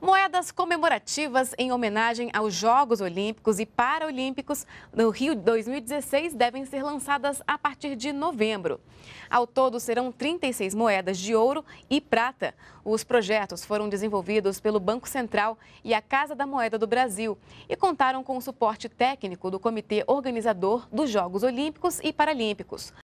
Moedas comemorativas em homenagem aos Jogos Olímpicos e Paralímpicos no Rio 2016 devem ser lançadas a partir de novembro. Ao todo, serão 36 moedas de ouro e prata. Os projetos foram desenvolvidos pelo Banco Central e a Casa da Moeda do Brasil e contaram com o suporte técnico do comitê organizador dos Jogos Olímpicos e Paralímpicos.